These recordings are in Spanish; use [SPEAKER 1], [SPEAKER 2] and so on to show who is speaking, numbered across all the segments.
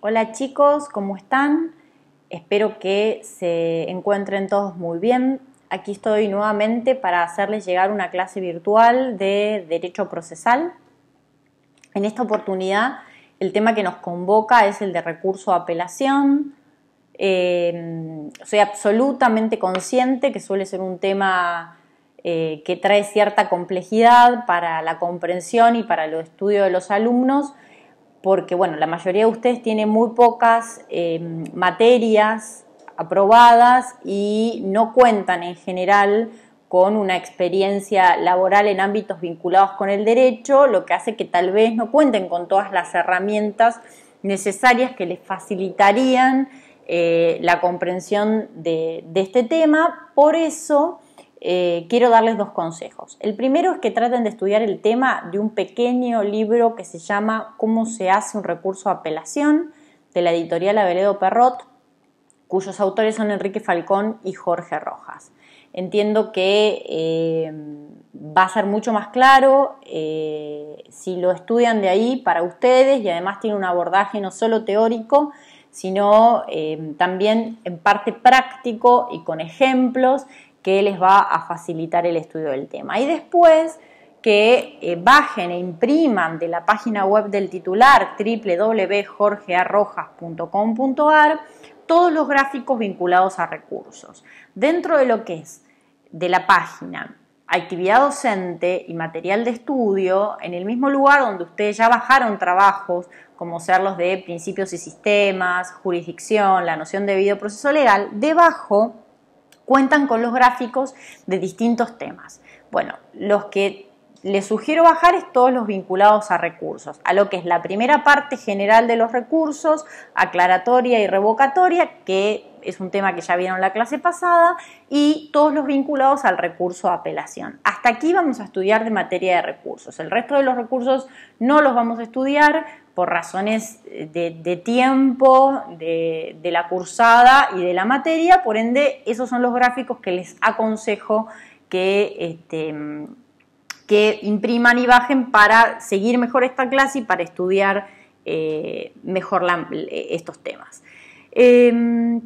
[SPEAKER 1] Hola chicos, ¿cómo están? Espero que se encuentren todos muy bien. Aquí estoy nuevamente para hacerles llegar una clase virtual de Derecho Procesal. En esta oportunidad, el tema que nos convoca es el de recurso de apelación. Eh, soy absolutamente consciente que suele ser un tema eh, que trae cierta complejidad para la comprensión y para el estudio de los alumnos porque bueno, la mayoría de ustedes tiene muy pocas em, materias aprobadas y no cuentan en general con una experiencia laboral en ámbitos vinculados con el derecho, lo que hace que tal vez no cuenten con todas las herramientas necesarias que les facilitarían eh, la comprensión de este tema. Por eso, eh, quiero darles dos consejos. El primero es que traten de estudiar el tema de un pequeño libro que se llama Cómo se hace un recurso a apelación de la editorial Aveledo Perrot, cuyos autores son Enrique Falcón y Jorge Rojas. Entiendo que eh, va a ser mucho más claro eh, si lo estudian de ahí para ustedes y además tiene un abordaje no solo teórico, sino también en parte práctico y con ejemplos que les va a facilitar el estudio del tema. Y después que eh, bajen e impriman de la página web del titular www.jorgearrojas.com.ar todos los gráficos vinculados a recursos. Dentro de lo que es de la página actividad docente y material de estudio en el mismo lugar donde ustedes ya bajaron trabajos como ser los de principios y sistemas, jurisdicción, la noción de debido proceso legal, debajo cuentan con los gráficos de distintos temas. Bueno, los que les sugiero bajar todos los vinculados a recursos, a lo que es la primera parte general de los recursos, aclaratoria y revocatoria, que es un tema que ya vieron la clase pasada, y todos los vinculados al recurso de apelación. Hasta aquí vamos a estudiar de materia de recursos. El resto de los recursos no los vamos a estudiar por razones de, tiempo, de, la cursada y de la materia, por ende, esos son los gráficos que les aconsejo que... Este, que impriman y bajen para seguir mejor esta clase y para estudiar eh, mejor estos temas. Em,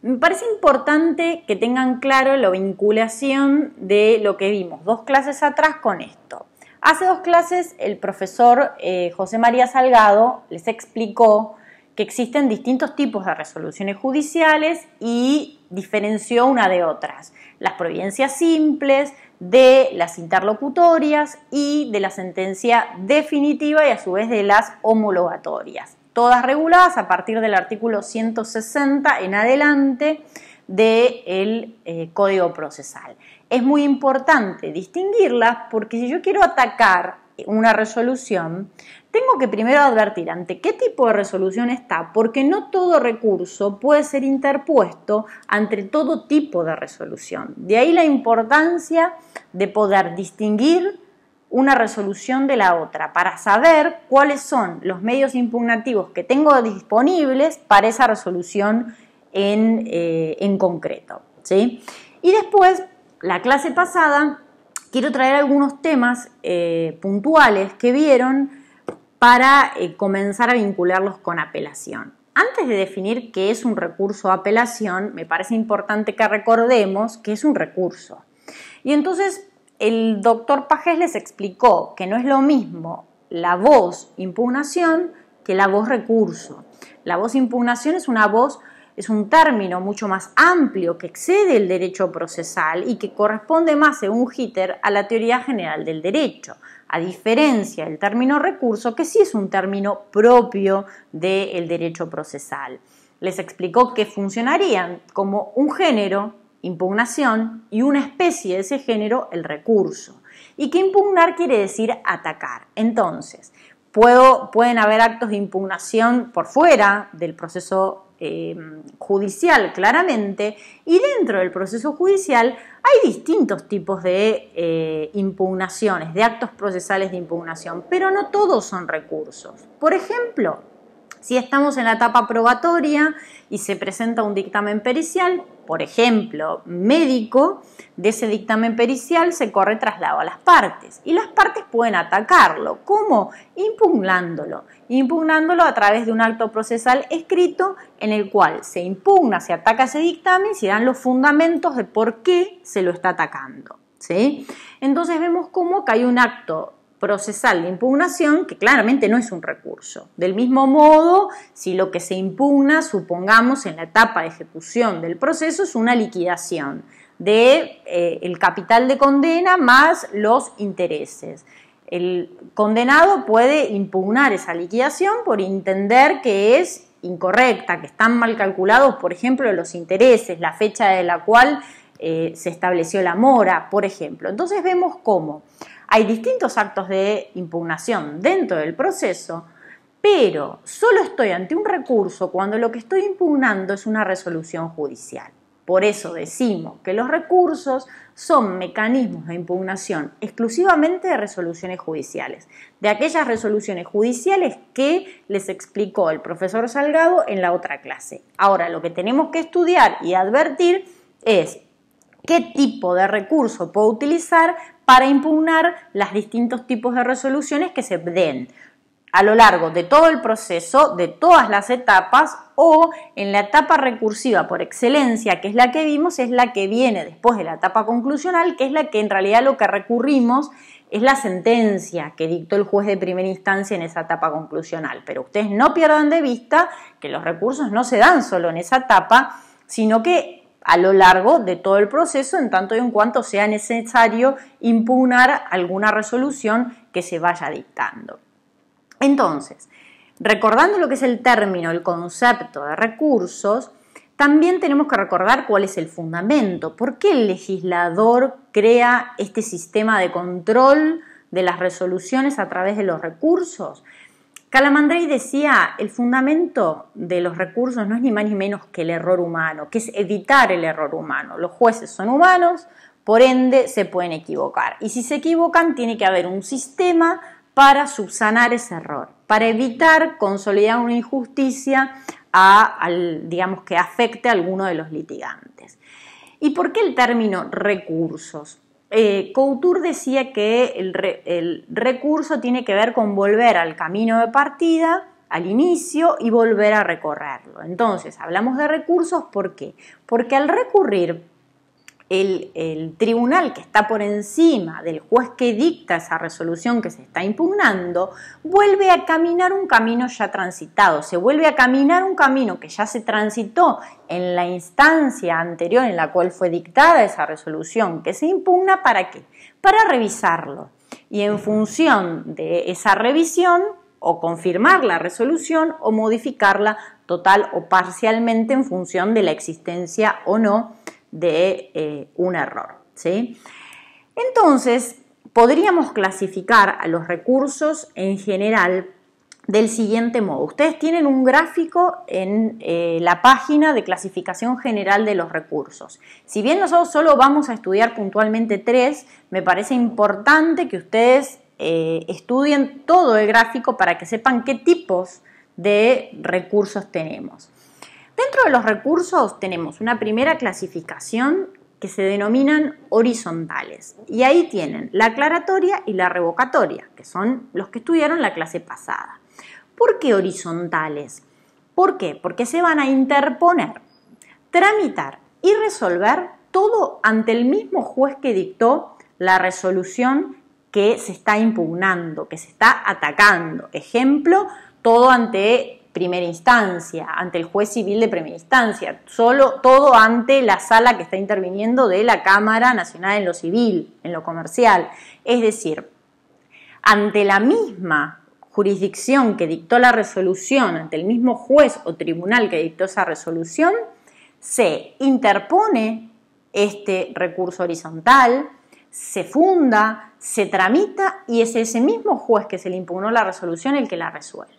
[SPEAKER 1] me parece importante que tengan claro la vinculación de lo que vimos dos clases atrás con esto. Hace dos clases el profesor eh, José María Salgado les explicó que existen distintos tipos de resoluciones judiciales y diferenció una de otras. Las providencias simples, de las interlocutorias y de la sentencia definitiva y a su vez de las homologatorias, todas reguladas a partir del artículo 160 en adelante del de eh, Código Procesal. Es muy importante distinguirlas porque si yo quiero atacar una resolución, tengo que primero advertir ante qué tipo de resolución está, porque no todo recurso puede ser interpuesto ante todo tipo de resolución. De ahí la importancia de poder distinguir una resolución de la otra para saber cuáles son los medios impugnativos que tengo disponibles para esa resolución en, eh, concreto. Y después, la clase pasada, quiero traer algunos temas eh, puntuales que vieron para eh, comenzar a vincularlos con apelación. Antes de definir qué es un recurso apelación, me parece importante que recordemos que es un recurso. Y entonces el doctor Pajés les explicó que no es lo mismo la voz impugnación que la voz recurso. La voz impugnación es una voz es un término mucho más amplio que excede el derecho procesal y que corresponde más, según Hitter, a la teoría general del derecho a diferencia del término recurso, que sí es un término propio del derecho procesal. Les explicó que funcionarían como un género, impugnación, y una especie de ese género, el recurso. Y que impugnar quiere decir atacar. Entonces, puedo, pueden haber actos de impugnación por fuera del proceso Em, judicial claramente y dentro del proceso judicial hay distintos tipos de eh, impugnaciones, de actos procesales de impugnación, pero no todos son recursos. Por ejemplo, si estamos en la etapa probatoria y se presenta un dictamen pericial, por ejemplo, médico, de ese dictamen pericial se corre traslado a las partes y las partes pueden atacarlo. ¿Cómo? Impugnándolo. Impugnándolo a través de un acto procesal escrito en el cual se impugna, se ataca ese dictamen y se dan los fundamentos de por qué se lo está atacando. ¿sí? Entonces vemos cómo que hay un acto procesal de impugnación, que claramente no es un recurso. Del mismo modo, si lo que se impugna, supongamos, en la etapa de ejecución del proceso es una liquidación de eh, el capital de condena más los intereses. El condenado puede impugnar esa liquidación por entender que es incorrecta, que están mal calculados, por ejemplo, los intereses, la fecha de la cual eh, se estableció la mora, por ejemplo. Entonces vemos cómo hay distintos actos de impugnación dentro del proceso, pero solo estoy ante un recurso cuando lo que estoy impugnando es una resolución judicial. Por eso decimos que los recursos son mecanismos de impugnación exclusivamente de resoluciones judiciales, de aquellas resoluciones judiciales que les explicó el profesor Salgado en la otra clase. Ahora, lo que tenemos que estudiar y advertir es qué tipo de recurso puedo utilizar para impugnar los distintos tipos de resoluciones que se den a lo largo de todo el proceso, de todas las etapas o en la etapa recursiva por excelencia, que es la que vimos, es la que viene después de la etapa conclusional, que es la que en realidad lo que recurrimos es la sentencia que dictó el juez de primera instancia en esa etapa conclusional. Pero ustedes no pierdan de vista que los recursos no se dan solo en esa etapa, sino que a lo largo de todo el proceso, en tanto y en cuanto sea necesario impugnar alguna resolución que se vaya dictando. Entonces, recordando lo que es el término, el concepto de recursos, también tenemos que recordar cuál es el fundamento, por qué el legislador crea este sistema de control de las resoluciones a través de los recursos. Calamandrei decía, el fundamento de los recursos no es ni más ni menos que el error humano, que es evitar el error humano. Los jueces son humanos, por ende se pueden equivocar. Y si se equivocan, tiene que haber un sistema para subsanar ese error, para evitar consolidar una injusticia a, digamos que afecte a alguno de los litigantes. ¿Y por qué el término recursos? Eh, Couture decía que el, el, recurso tiene que ver con volver al camino de partida, al inicio y volver a recorrerlo. Entonces, hablamos de recursos, ¿por qué? Porque al recurrir el, tribunal que está por encima del juez que dicta esa resolución que se está impugnando, vuelve a caminar un camino ya transitado, se vuelve a caminar un camino que ya se transitó en la instancia anterior en la cual fue dictada esa resolución que se impugna, ¿para qué? Para revisarlo. Y en función de esa revisión, o confirmar la resolución o modificarla total o parcialmente en función de la existencia o no de eh, un error. ¿sí? Entonces, podríamos clasificar a los recursos en general del siguiente modo. Ustedes tienen un gráfico en eh, la página de clasificación general de los recursos. Si bien nosotros solo vamos a estudiar puntualmente tres, me parece importante que ustedes eh, estudien todo el gráfico para que sepan qué tipos de recursos tenemos. Dentro de los recursos tenemos una primera clasificación que se denominan horizontales. Y ahí tienen la aclaratoria y la revocatoria, que son los que estudiaron la clase pasada. ¿Por qué horizontales? ¿Por qué? Porque se van a interponer, tramitar y resolver todo ante el mismo juez que dictó la resolución que se está impugnando, que se está atacando. Ejemplo, todo ante primera instancia, ante el juez civil de primera instancia, solo todo ante la sala que está interviniendo de la Cámara Nacional en lo civil, en lo comercial, es decir, ante la misma jurisdicción que dictó la resolución, ante el mismo juez o tribunal que dictó esa resolución, se interpone este recurso horizontal, se funda, se tramita y es ese mismo juez que se le impugnó la resolución el que la resuelve.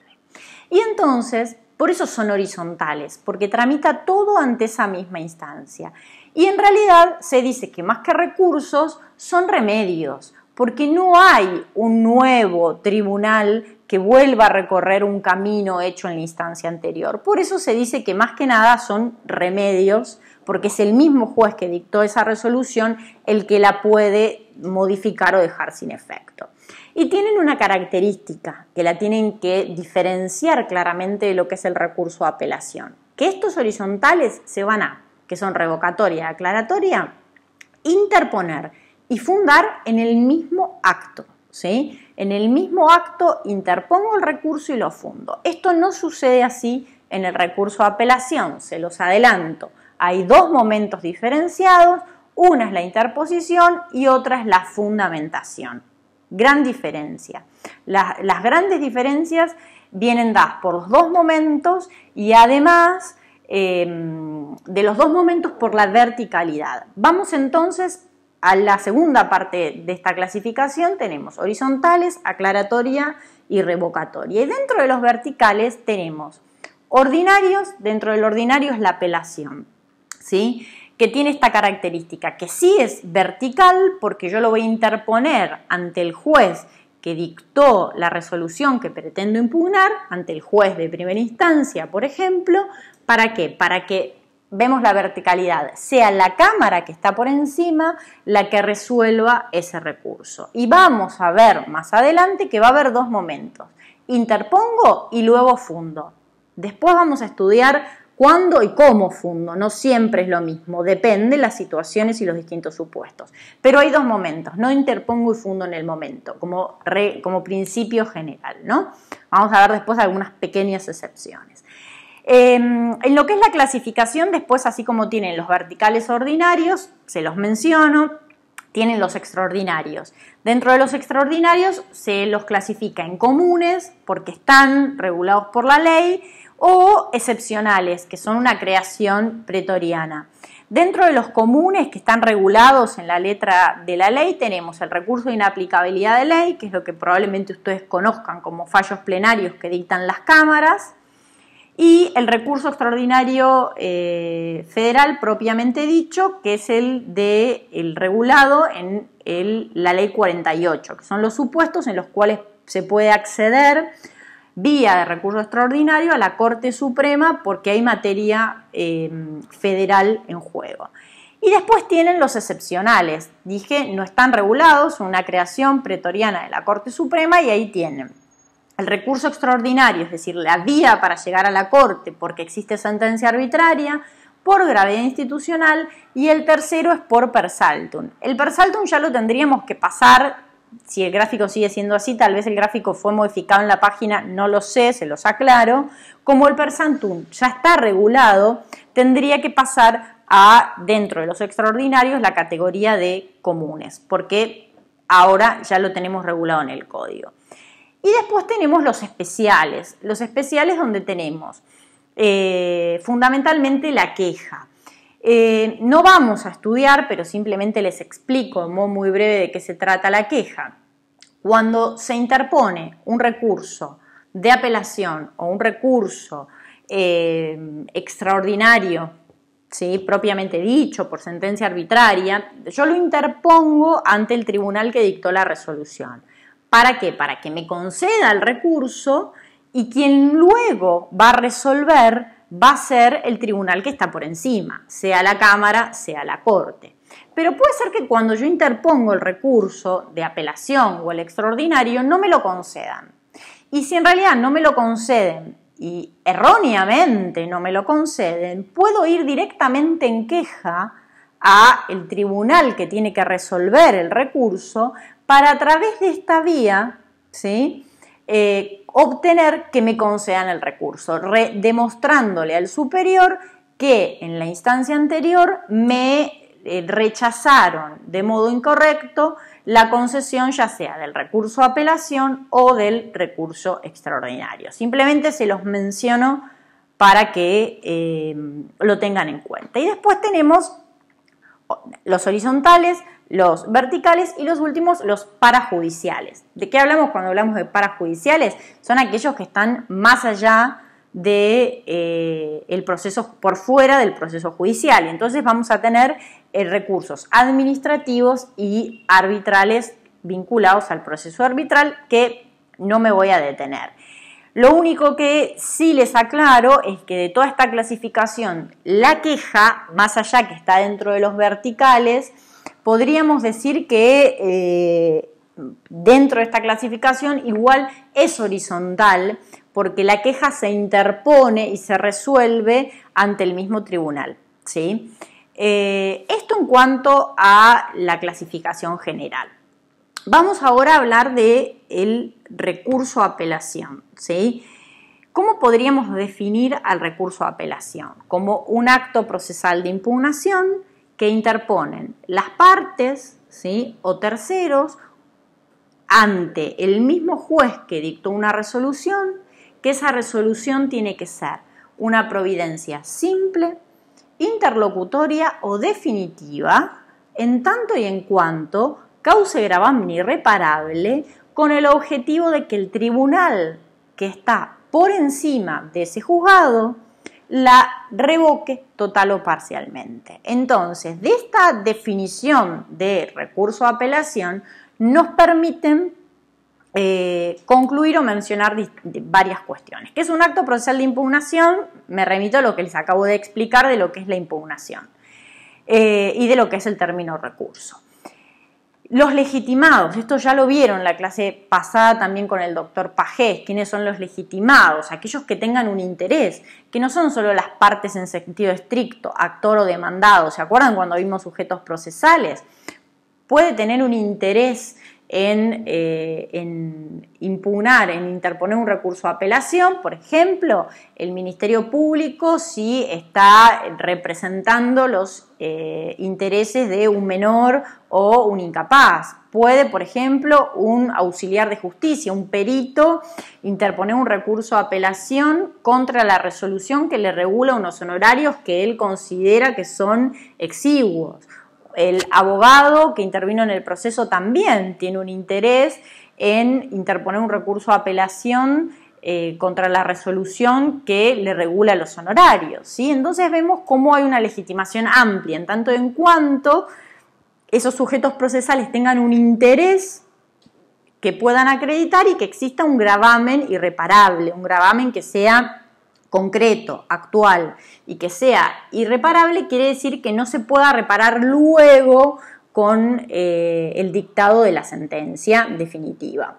[SPEAKER 1] Y entonces, por eso son horizontales, porque tramita todo ante esa misma instancia. Y en realidad se dice que más que recursos son remedios, porque no hay un nuevo tribunal que vuelva a recorrer un camino hecho en la instancia anterior. Por eso se dice que más que nada son remedios, porque es el mismo juez que dictó esa resolución el que la puede modificar o dejar sin efecto y tienen una característica que la tienen que diferenciar claramente de lo que es el recurso de apelación. Que estos horizontales se van a, que son revocatoria, aclaratoria, interponer y fundar en el mismo acto. ¿sí? En el mismo acto interpongo el recurso y lo fundo. Esto no sucede así en el recurso de apelación, se los adelanto. Hay dos momentos diferenciados, una es la interposición y otra es la fundamentación. Gran diferencia. Las, grandes diferencias vienen dadas por los dos momentos y además em, de los dos momentos por la verticalidad. Vamos entonces a la segunda parte de esta clasificación tenemos horizontales, aclaratoria y revocatoria. Y dentro de los verticales tenemos ordinarios, dentro del ordinario es la apelación. ¿sí? que tiene esta característica, que sí es vertical porque yo lo voy a interponer ante el juez que dictó la resolución que pretendo impugnar, ante el juez de primera instancia, por ejemplo, ¿para qué? Para que vemos la verticalidad, sea la cámara que está por encima la que resuelva ese recurso. Y vamos a ver más adelante que va a haber dos momentos, interpongo y luego fundo. Después vamos a estudiar ¿Cuándo y cómo fundo? No siempre es lo mismo, depende de las situaciones y los distintos supuestos. Pero hay dos momentos, no interpongo y fundo en el momento, como, como principio general, ¿no? Vamos a ver después algunas pequeñas excepciones. Em, en lo que es la clasificación, después así como tienen los verticales ordinarios, se los menciono, tienen los extraordinarios. Dentro de los extraordinarios se los clasifica en comunes porque están regulados por la ley o excepcionales, que son una creación pretoriana. Dentro de los comunes que están regulados en la letra de la ley tenemos el recurso de inaplicabilidad de ley, que es lo que probablemente ustedes conozcan como fallos plenarios que dictan las cámaras, y el recurso extraordinario eh, federal propiamente dicho, que es el de el regulado en la ley 48, que son los supuestos en los cuales se puede acceder vía de recurso extraordinario a la Corte Suprema porque hay materia em, federal en juego. Y después tienen los excepcionales. Dije, no están regulados, una creación pretoriana de la Corte Suprema y ahí tienen el recurso extraordinario, es decir, la vía para llegar a la Corte porque existe sentencia arbitraria, por gravedad institucional y el tercero es por persaltum. El persaltum ya lo tendríamos que pasar, si el gráfico sigue siendo así, tal vez el gráfico fue modificado en la página, no lo sé, se los aclaro. Como el persaltum ya está regulado, tendría que pasar a, dentro de los extraordinarios, la categoría de comunes, porque ahora ya lo tenemos regulado en el código. Y después tenemos los especiales, los especiales donde tenemos eh, fundamentalmente la queja. Eh, no vamos a estudiar, pero simplemente les explico en modo muy breve de qué se trata la queja. Cuando se interpone un recurso de apelación o un recurso eh, extraordinario, ¿sí? propiamente dicho, por sentencia arbitraria, yo lo interpongo ante el tribunal que dictó la resolución. ¿Para qué? Para que me conceda el recurso y quien luego va a resolver va a ser el tribunal que está por encima, sea la Cámara, sea la Corte. Pero puede ser que cuando yo interpongo el recurso de apelación o el extraordinario no me lo concedan. Y si en realidad no me lo conceden y erróneamente no me lo conceden, puedo ir directamente en queja a el tribunal que tiene que resolver el recurso para a través de esta vía, ¿sí? Eh, obtener que me concedan el recurso, demostrándole al superior que en la instancia anterior me eh, rechazaron de modo incorrecto la concesión ya sea del recurso apelación o del recurso extraordinario. Simplemente se los menciono para que eh, lo tengan en cuenta. Y después tenemos los horizontales, los verticales y los últimos los parajudiciales. ¿De qué hablamos cuando hablamos de parajudiciales? Son aquellos que están más allá de, eh, el proceso por fuera del proceso judicial. entonces vamos a tener eh, recursos administrativos y arbitrales vinculados al proceso arbitral que no me voy a detener. Lo único que sí les aclaro es que de toda esta clasificación, la queja, más allá que está dentro de los verticales, podríamos decir que eh, dentro de esta clasificación igual es horizontal porque la queja se interpone y se resuelve ante el mismo tribunal. Eh, esto en cuanto a la clasificación general. Vamos ahora a hablar del el recurso apelación. ¿Cómo podríamos definir al recurso apelación? Como un acto procesal de impugnación que interponen las partes ¿sí? o terceros ante el mismo juez que dictó una resolución, que esa resolución tiene que ser una providencia simple, interlocutoria o definitiva, en tanto y en cuanto cause gravamen irreparable con el objetivo de que el tribunal que está por encima de ese juzgado la revoque total o parcialmente. Entonces, de esta definición de recurso de apelación nos permiten eh, concluir o mencionar varias cuestiones. ¿Qué es un acto procesal de impugnación? Me remito a lo que les acabo de explicar de lo que es la impugnación eh, y de lo que es el término recurso. Los legitimados, esto ya lo vieron la clase pasada también con el doctor Pagés, quiénes son los legitimados, aquellos que tengan un interés, que no son solo las partes en sentido estricto, actor o demandado, ¿se acuerdan cuando vimos sujetos procesales? Puede tener un interés eh, en, impugnar, en interponer un recurso de apelación, por ejemplo, el Ministerio Público si está representando los eh, intereses de un menor o un incapaz. Puede, por ejemplo, un auxiliar de justicia, un perito, interponer un recurso de apelación contra la resolución que le regula unos honorarios que él considera que son exiguos el abogado que intervino en el proceso también tiene un interés en interponer un recurso de apelación eh, contra la resolución que le regula los honorarios. ¿sí? Entonces vemos cómo hay una legitimación amplia, en tanto en cuanto esos sujetos procesales tengan un interés que puedan acreditar y que exista un gravamen irreparable, un gravamen que sea concreto, actual y que sea irreparable, quiere decir que no se pueda reparar luego con eh, el dictado de la sentencia definitiva.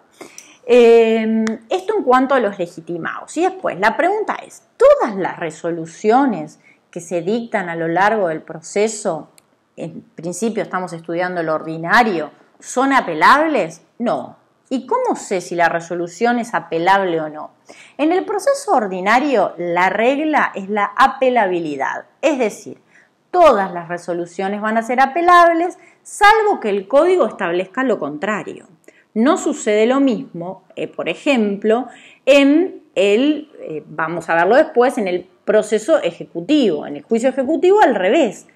[SPEAKER 1] Eh, esto en cuanto a los legitimados. Y después, la pregunta es, ¿todas las resoluciones que se dictan a lo largo del proceso, en principio estamos estudiando lo ordinario, son apelables? No, ¿Y cómo sé si la resolución es apelable o no? En el proceso ordinario, la regla es la apelabilidad, es decir, todas las resoluciones van a ser apelables salvo que el código establezca lo contrario. No sucede lo mismo, eh, por ejemplo, en el, eh, vamos a verlo después, en el proceso ejecutivo, en el juicio ejecutivo al revés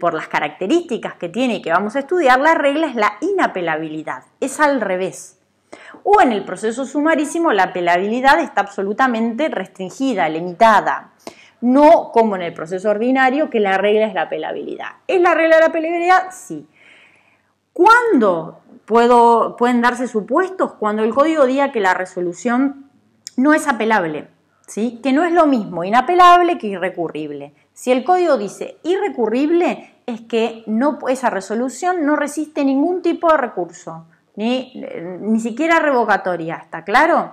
[SPEAKER 1] por las características que tiene y que vamos a estudiar, la regla es la inapelabilidad, es al revés. O en el proceso sumarísimo la apelabilidad está absolutamente restringida, limitada. No como en el proceso ordinario, que la regla es la apelabilidad. ¿Es la regla de la apelabilidad? Sí. ¿Cuándo pueden darse supuestos? Cuando el código diga que la resolución no es apelable, ¿sí? que no es lo mismo inapelable que irrecurrible. Si el código dice irrecurrible, es que esa resolución no resiste ningún tipo de recurso ni, ni siquiera revocatoria, ¿está claro?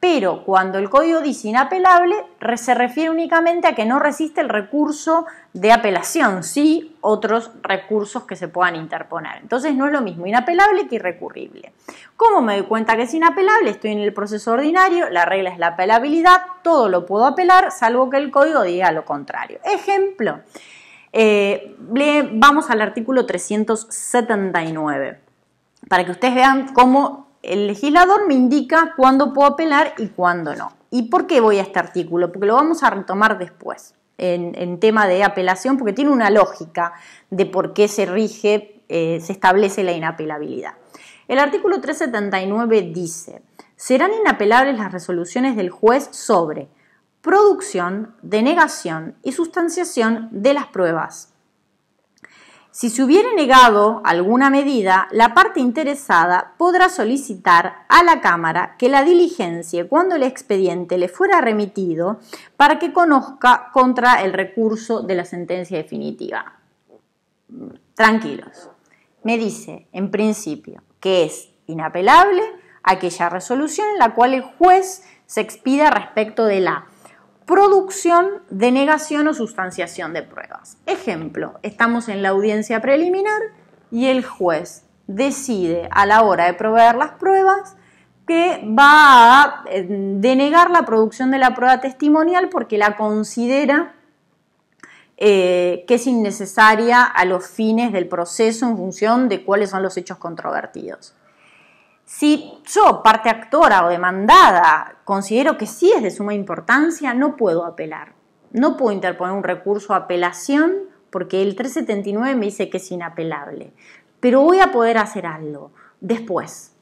[SPEAKER 1] Pero cuando el código dice inapelable, se refiere únicamente a que no resiste el recurso de apelación, sí otros recursos que se puedan interponer. Entonces no es lo mismo inapelable que irrecurrible. ¿Cómo me doy cuenta que es inapelable? Estoy en el proceso ordinario, la regla es la apelabilidad, todo lo puedo apelar, salvo que el código diga lo contrario. Ejemplo, eh, vamos al artículo 379 para que ustedes vean cómo el legislador me indica cuándo puedo apelar y cuándo no. ¿Y por qué voy a este artículo? Porque lo vamos a retomar después en, tema de apelación, porque tiene una lógica de por qué se rige, eh, se establece la inapelabilidad. El artículo 379 dice, serán inapelables las resoluciones del juez sobre producción, denegación y sustanciación de las pruebas, si se hubiere negado alguna medida, la parte interesada podrá solicitar a la Cámara que la diligencie cuando el expediente le fuera remitido para que conozca contra el recurso de la sentencia definitiva. Tranquilos. Me dice, en principio, que es inapelable aquella resolución en la cual el juez se expida respecto de la producción, denegación o sustanciación de pruebas. Ejemplo, estamos en la audiencia preliminar y el juez decide a la hora de proveer las pruebas que va a eh, denegar la producción de la prueba testimonial porque la considera eh, que es innecesaria a los fines del proceso en función de cuáles son los hechos controvertidos. Si yo, parte actora o demandada, considero que sí es de suma importancia, no puedo apelar. No puedo interponer un recurso a apelación porque el 379 me dice que es inapelable. Pero voy a poder hacer algo después.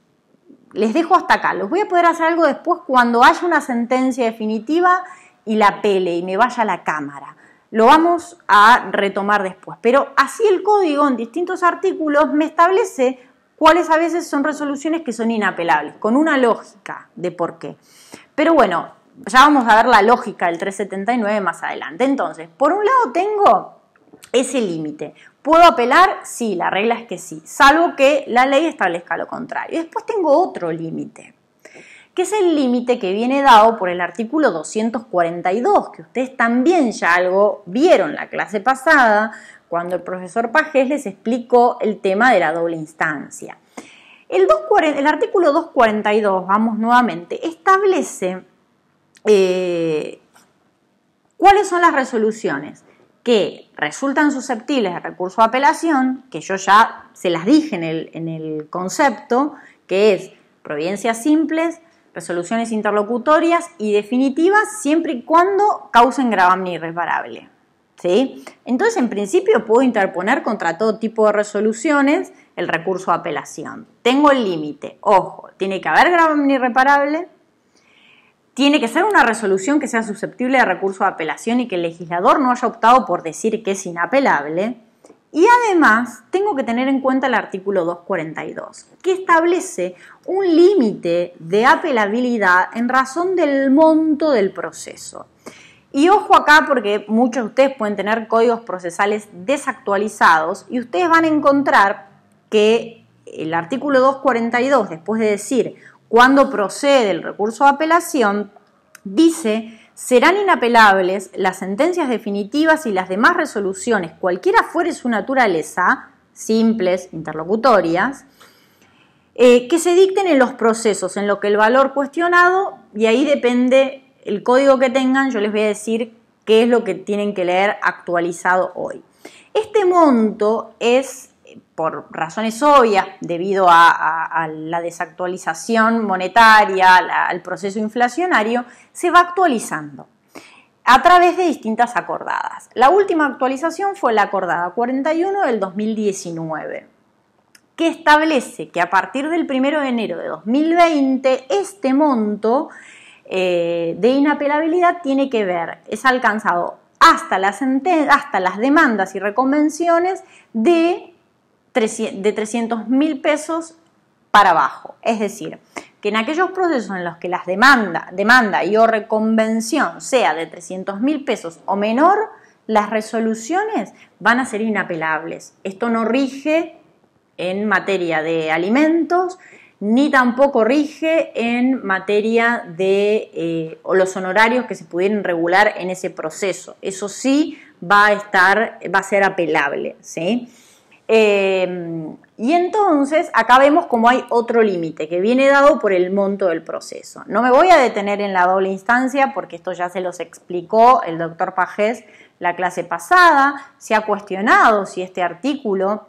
[SPEAKER 1] Les dejo hasta acá. Los voy a poder hacer algo después cuando haya una sentencia definitiva y la pele y me vaya a la Cámara. Lo vamos a retomar después. Pero así el código en distintos artículos me establece cuáles a veces son resoluciones que son inapelables, con una lógica de por qué. Pero bueno, ya vamos a ver la lógica del 379 más adelante. Entonces, por un lado tengo ese límite. ¿Puedo apelar? Sí, la regla es que sí, salvo que la ley establezca lo contrario. Después tengo otro límite que es el límite que viene dado por el artículo 242, que ustedes también ya algo vieron la clase pasada, cuando el profesor Pajés les explicó el tema de la doble instancia. El, el artículo 242, vamos nuevamente, establece eh, cuáles son las resoluciones que resultan susceptibles de recurso de apelación, que yo ya se las dije en el, en el concepto, que es providencias simples, resoluciones interlocutorias y definitivas siempre y cuando causen gravamen irreparable. Entonces, en principio, puedo interponer contra todo tipo de resoluciones el recurso de apelación. Tengo el límite. Ojo, tiene que haber gravamen irreparable, tiene que ser una resolución que sea susceptible de recurso de apelación y que el legislador no haya optado por decir que es inapelable. Y además tengo que tener en cuenta el artículo 242, que establece un límite de apelabilidad en razón del monto del proceso. Y ojo acá porque muchos de ustedes pueden tener códigos procesales desactualizados y ustedes van a encontrar que el artículo 242, después de decir cuándo procede el recurso de apelación, dice serán inapelables las sentencias definitivas y las demás resoluciones, cualquiera fuere su naturaleza, simples, interlocutorias, eh, que se dicten en los procesos, en lo que el valor cuestionado, y ahí depende el código que tengan, yo les voy a decir qué es lo que tienen que leer actualizado hoy. Este monto es por razones obvias, debido a, la desactualización monetaria, al proceso inflacionario, se va actualizando a través de distintas acordadas. La última actualización fue la acordada 41 del 2019, que establece que a partir del 1 de enero de 2020 este monto eh, de inapelabilidad tiene que ver, es alcanzado hasta las, hasta las demandas y reconvenciones de de 300 mil pesos para abajo. Es decir, que en aquellos procesos en los que las demanda, demanda y o reconvención sea de 300 mil pesos o menor, las resoluciones van a ser inapelables. Esto no rige en materia de alimentos, ni tampoco rige en materia de eh, los honorarios que se pudieran regular en ese proceso. Eso sí va a estar, va a ser apelable, ¿sí? Em, y entonces acá vemos como hay otro límite que viene dado por el monto del proceso. No me voy a detener en la doble instancia porque esto ya se los explicó el doctor Pajés la clase pasada. Se ha cuestionado si este artículo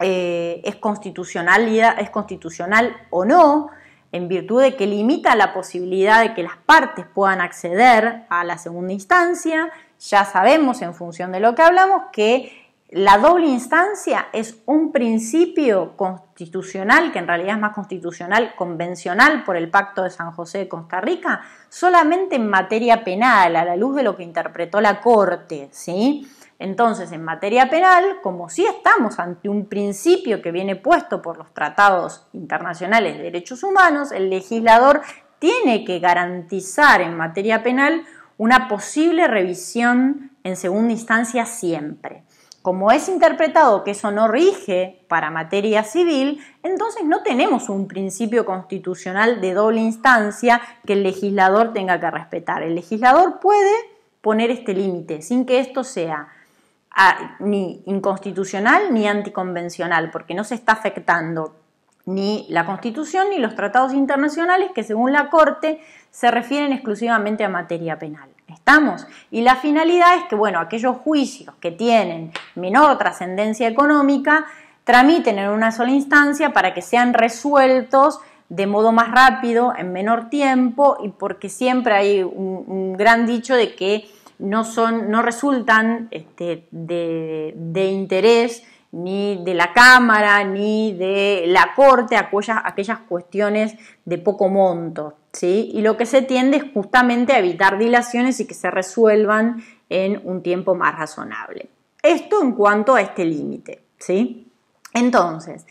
[SPEAKER 1] eh, es, constitucional, es constitucional o no en virtud de que limita la posibilidad de que las partes puedan acceder a la segunda instancia. Ya sabemos en función de lo que hablamos que la doble instancia es un principio constitucional, que en realidad es más constitucional convencional por el Pacto de San José de Costa Rica, solamente en materia penal, a la luz de lo que interpretó la Corte, ¿sí? Entonces, en materia penal, como sí estamos ante un principio que viene puesto por los tratados internacionales de derechos humanos, el legislador tiene que garantizar en materia penal una posible revisión en segunda instancia siempre como es interpretado que eso no rige para materia civil, entonces no tenemos un principio constitucional de doble instancia que el legislador tenga que respetar. El legislador puede poner este límite sin que esto sea ah, ni inconstitucional ni anticonvencional, porque no se está afectando ni la Constitución ni los tratados internacionales que según la Corte se refieren exclusivamente a materia penal. ¿Estamos? Y la finalidad es que, bueno, aquellos juicios que tienen menor trascendencia económica tramiten en una sola instancia para que sean resueltos de modo más rápido, en menor tiempo, y porque siempre hay un, gran dicho de que no, son, no resultan este, de, interés ni de la Cámara ni de la Corte aquellas cuestiones de poco monto. Y lo que se tiende es justamente a evitar dilaciones y que se resuelvan en un tiempo más razonable. Esto en cuanto a este límite, ¿sí? Entonces,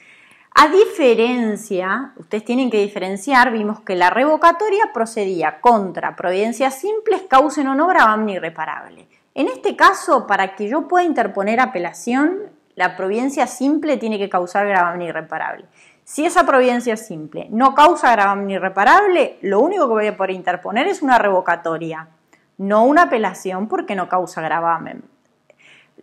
[SPEAKER 1] a diferencia, ustedes tienen que diferenciar, vimos que la revocatoria procedía contra providencias simples, causen o no gravamen irreparable. En este caso, para que yo pueda interponer apelación, la providencia simple tiene que causar gravamen irreparable. Si esa providencia simple no causa gravamen irreparable, lo único que voy a poder interponer es una revocatoria, no una apelación porque no causa gravamen.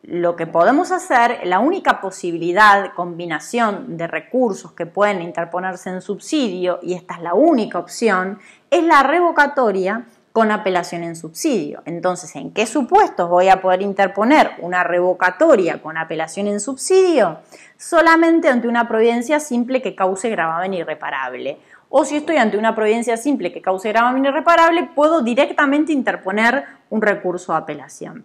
[SPEAKER 1] Lo que podemos hacer, la única posibilidad, combinación de recursos que pueden interponerse en subsidio, y esta es la única opción, es la revocatoria con apelación en subsidio. Entonces, ¿en qué supuestos voy a poder interponer una revocatoria con apelación en subsidio? Solamente ante una providencia simple que cause gravamen irreparable. O si estoy ante una providencia simple que cause gravamen irreparable, puedo directamente interponer un recurso de apelación.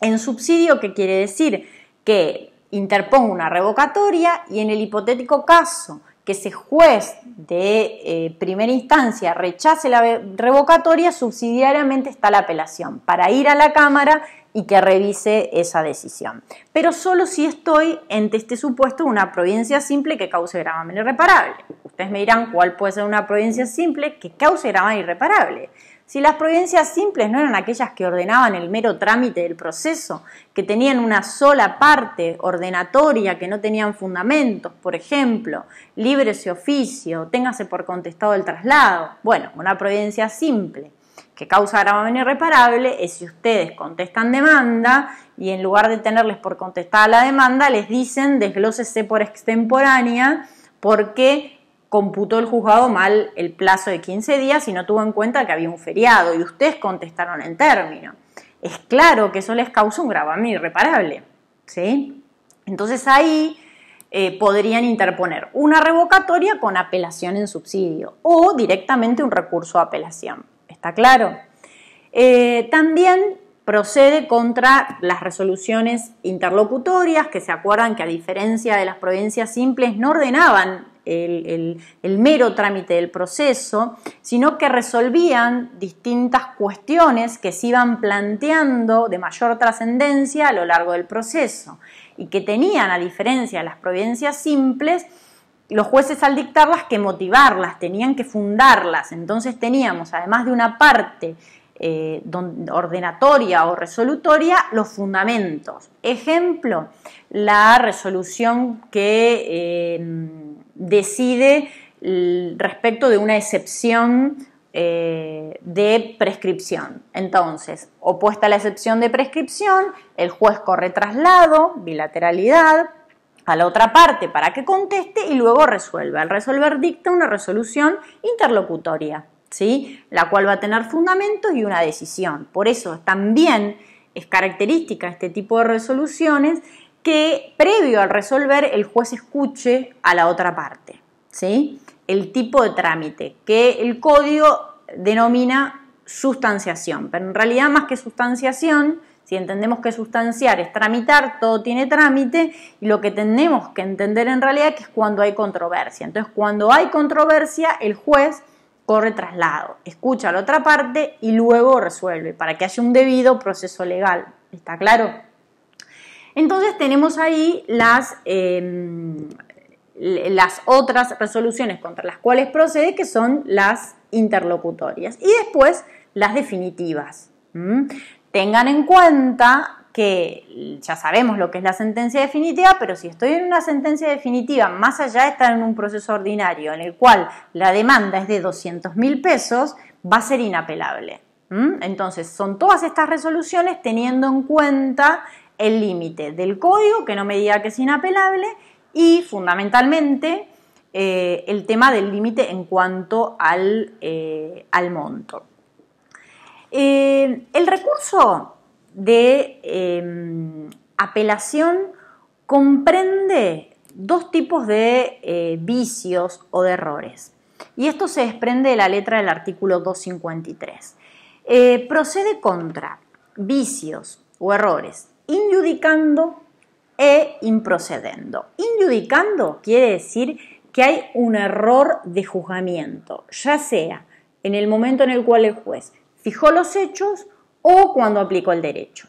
[SPEAKER 1] En subsidio, ¿qué quiere decir? Que interpongo una revocatoria y en el hipotético caso que ese juez de eh, primera instancia rechace la revocatoria, subsidiariamente está la apelación para ir a la Cámara y que revise esa decisión. Pero solo si estoy ante este supuesto una providencia simple que cause gravamen irreparable. Ustedes me dirán cuál puede ser una providencia simple que cause gravamen irreparable. Si las providencias simples no eran aquellas que ordenaban el mero trámite del proceso, que tenían una sola parte ordenatoria, que no tenían fundamentos, por ejemplo, libre y oficio, téngase por contestado el traslado. Bueno, una providencia simple que causa gravamen irreparable es si ustedes contestan demanda y en lugar de tenerles por contestada la demanda, les dicen desglócese por extemporánea porque computó el juzgado mal el plazo de 15 días y no tuvo en cuenta que había un feriado y ustedes contestaron en término. Es claro que eso les causa un gravamen irreparable. ¿sí? Entonces ahí eh, podrían interponer una revocatoria con apelación en subsidio o directamente un recurso de apelación. ¿Está claro? Eh, también procede contra las resoluciones interlocutorias que se acuerdan que a diferencia de las provincias simples no ordenaban el, mero trámite del proceso, sino que resolvían distintas cuestiones que se iban planteando de mayor trascendencia a lo largo del proceso y que tenían, a diferencia de las providencias simples, los jueces al dictarlas que motivarlas, tenían que fundarlas. Entonces teníamos, además de una parte eh, ordenatoria o resolutoria, los fundamentos. Ejemplo, la resolución que... Eh, decide respecto de una excepción eh, de prescripción. Entonces, opuesta a la excepción de prescripción, el juez corre traslado, bilateralidad, a la otra parte para que conteste y luego resuelve. Al resolver dicta una resolución interlocutoria, ¿sí? la cual va a tener fundamentos y una decisión. Por eso también es característica este tipo de resoluciones que previo al resolver el juez escuche a la otra parte, ¿sí? El tipo de trámite que el código denomina sustanciación, pero en realidad más que sustanciación, si entendemos que sustanciar es tramitar, todo tiene trámite, y lo que tenemos que entender en realidad que es cuando hay controversia. Entonces, cuando hay controversia, el juez corre traslado, escucha a la otra parte y luego resuelve, para que haya un debido proceso legal. ¿Está claro? Entonces tenemos ahí las, em, las otras resoluciones contra las cuales procede, que son las interlocutorias. Y después las definitivas. Tengan en cuenta que ya sabemos lo que es la sentencia definitiva, pero si estoy en una sentencia definitiva, más allá de estar en un proceso ordinario en el cual la demanda es de 200 mil pesos, va a ser inapelable. Entonces, son todas estas resoluciones teniendo en cuenta el límite del código, que no me diga que es inapelable, y fundamentalmente eh, el tema del límite en cuanto al, eh, monto. Eh, el recurso de apelación comprende dos tipos de vicios o de errores. Y esto se desprende de la letra del artículo 253. procede contra vicios o errores injudicando e improcedendo. Injudicando quiere decir que hay un error de juzgamiento, ya sea en el momento en el cual el juez fijó los hechos o cuando aplicó el derecho.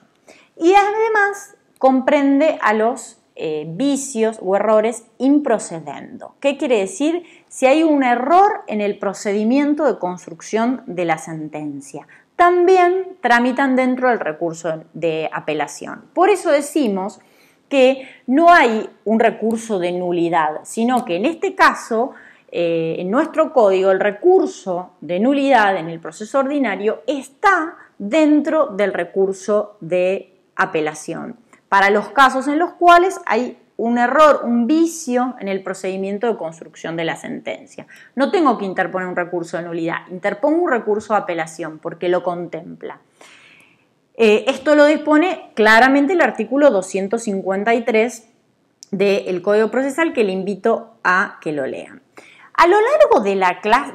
[SPEAKER 1] Y además comprende a los eh, vicios o errores improcedendo. ¿Qué quiere decir? Si hay un error en el procedimiento de construcción de la sentencia también tramitan dentro del recurso de apelación. Por eso decimos que no hay un recurso de nulidad, sino que en este caso, eh, en nuestro código, el recurso de nulidad en el proceso ordinario está dentro del recurso de apelación, para los casos en los cuales hay un error, un vicio en el procedimiento de construcción de la sentencia. No tengo que interponer un recurso de nulidad, interpongo un recurso de apelación porque lo contempla. Eh, esto lo dispone claramente el artículo 253 del Código Procesal que le invito a que lo lean. A lo largo de,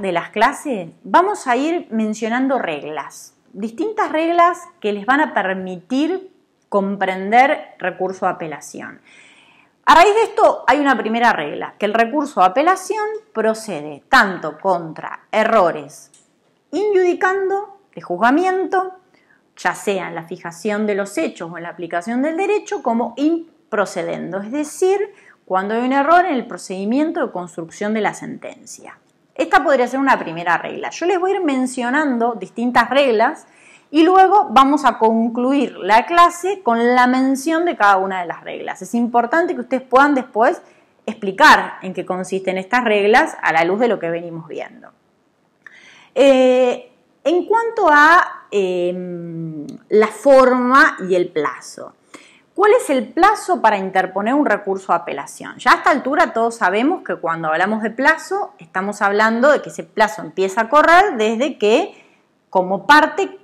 [SPEAKER 1] de las clases vamos a ir mencionando reglas, distintas reglas que les van a permitir comprender recurso de apelación. A raíz de esto hay una primera regla, que el recurso de apelación procede tanto contra errores injudicando de juzgamiento, ya sea en la fijación de los hechos o en la aplicación del derecho, como improcedendo, es decir, cuando hay un error en el procedimiento de construcción de la sentencia. Esta podría ser una primera regla. Yo les voy a ir mencionando distintas reglas y luego vamos a concluir la clase con la mención de cada una de las reglas. Es importante que ustedes puedan después explicar en qué consisten estas reglas a la luz de lo que venimos viendo. Eh, en cuanto a em, la forma y el plazo, ¿cuál es el plazo para interponer un recurso de apelación? Ya a esta altura todos sabemos que cuando hablamos de plazo estamos hablando de que ese plazo empieza a correr desde que como parte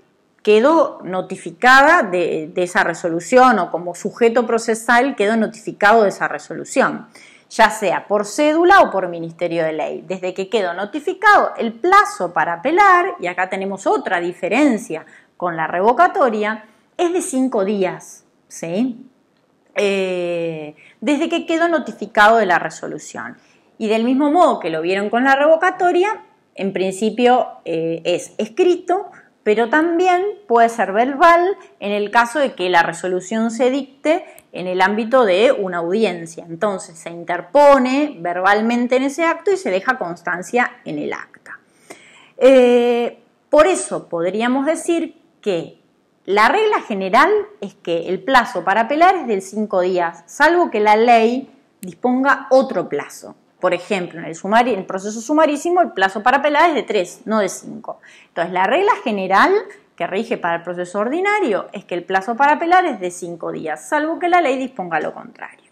[SPEAKER 1] quedó notificada de, esa resolución o como sujeto procesal quedó notificado de esa resolución, ya sea por cédula o por Ministerio de Ley. Desde que quedó notificado, el plazo para apelar, y acá tenemos otra diferencia con la revocatoria, es de cinco días, ¿sí? Eh, desde que quedó notificado de la resolución. Y del mismo modo que lo vieron con la revocatoria, en principio eh, es escrito pero también puede ser verbal en el caso de que la resolución se dicte en el ámbito de una audiencia. Entonces se interpone verbalmente en ese acto y se deja constancia en el acta. Eh, por eso podríamos decir que la regla general es que el plazo para apelar es de 5 días, salvo que la ley disponga otro plazo. Por ejemplo, en el, el proceso sumarísimo el plazo para apelar es de 3, no de 5. Entonces, la regla general que rige para el proceso ordinario es que el plazo para apelar es de 5 días, salvo que la ley disponga lo contrario.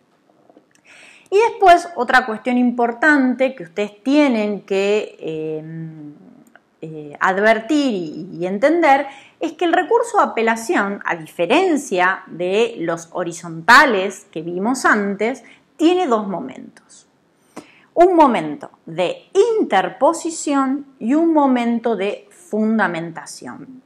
[SPEAKER 1] Y después, otra cuestión importante que ustedes tienen que em, eh, advertir y entender es que el recurso de apelación, a diferencia de los horizontales que vimos antes, tiene dos momentos un momento de interposición y un momento de fundamentación.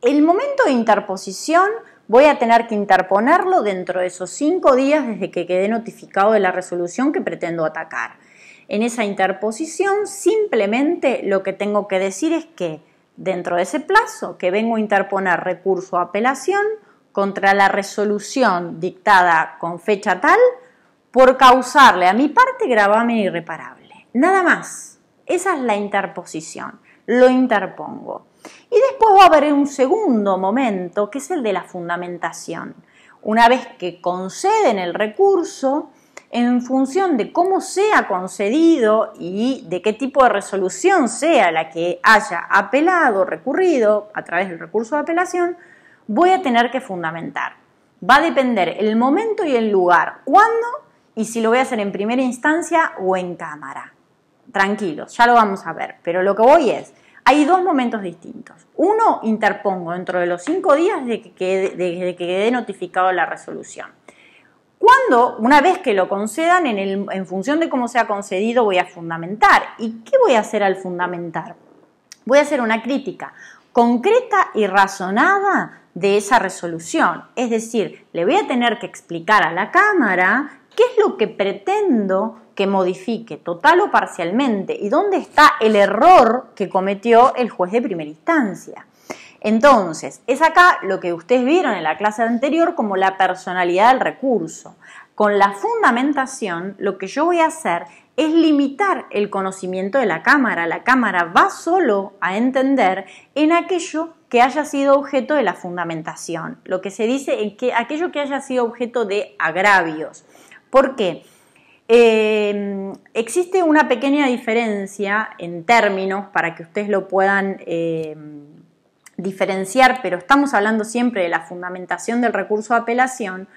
[SPEAKER 1] El momento de interposición voy a tener que interponerlo dentro de esos cinco días desde que quedé notificado de la resolución que pretendo atacar. En esa interposición simplemente lo que tengo que decir es que dentro de ese plazo que vengo a interponer recurso o apelación contra la resolución dictada con fecha tal por causarle a mi parte gravamen irreparable. Nada más. Esa es la interposición. Lo interpongo. Y después va a haber un segundo momento, que es el de la fundamentación. Una vez que conceden el recurso, en función de cómo sea concedido y de qué tipo de resolución sea la que haya apelado, recurrido a través del recurso de apelación, voy a tener que fundamentar. Va a depender el momento y el lugar, cuándo y si lo voy a hacer en primera instancia o en cámara. Tranquilos, ya lo vamos a ver, pero lo que voy es, hay dos momentos distintos. Uno, interpongo dentro de los cinco días de que quede, notificado la resolución. Cuando, una vez que lo concedan, en, en función de cómo sea concedido, voy a fundamentar. ¿Y qué voy a hacer al fundamentar? Voy a hacer una crítica concreta y razonada de esa resolución. Es decir, le voy a tener que explicar a la Cámara ¿Qué es lo que pretendo que modifique total o parcialmente? ¿Y dónde está el error que cometió el juez de primera instancia? Entonces, es acá lo que ustedes vieron en la clase anterior como la personalidad del recurso. Con la fundamentación, lo que yo voy a hacer es limitar el conocimiento de la cámara. La cámara va solo a entender en aquello que haya sido objeto de la fundamentación, lo que se dice es que aquello que haya sido objeto de agravios. ¿Por qué? Eh, existe una pequeña diferencia en términos para que ustedes lo puedan eh, diferenciar, pero estamos hablando siempre de la fundamentación del recurso de apelación.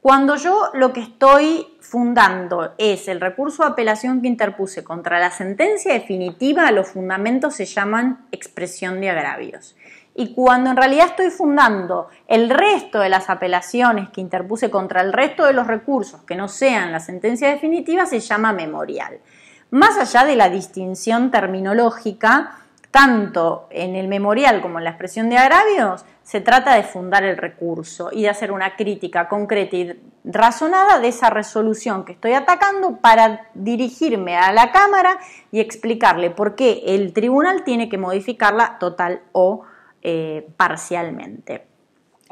[SPEAKER 1] Cuando yo lo que estoy fundando es el recurso de apelación que interpuse contra la sentencia definitiva, los fundamentos se llaman expresión de agravios y cuando en realidad estoy fundando el resto de las apelaciones que interpuse contra el resto de los recursos que no sean la sentencia definitiva se llama memorial. Más allá de la distinción terminológica, tanto en el memorial como en la expresión de agravios, se trata de fundar el recurso y de hacer una crítica concreta y razonada de esa resolución que estoy atacando para dirigirme a la Cámara y explicarle por qué el tribunal tiene que modificarla total o eh, parcialmente.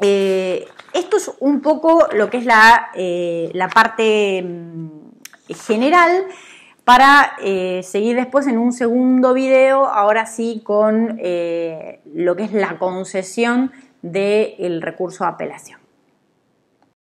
[SPEAKER 1] Eh, esto es un poco lo que es la, eh, parte mm, general para seguir después en un segundo video, ahora sí con lo que es la concesión del recurso de apelación.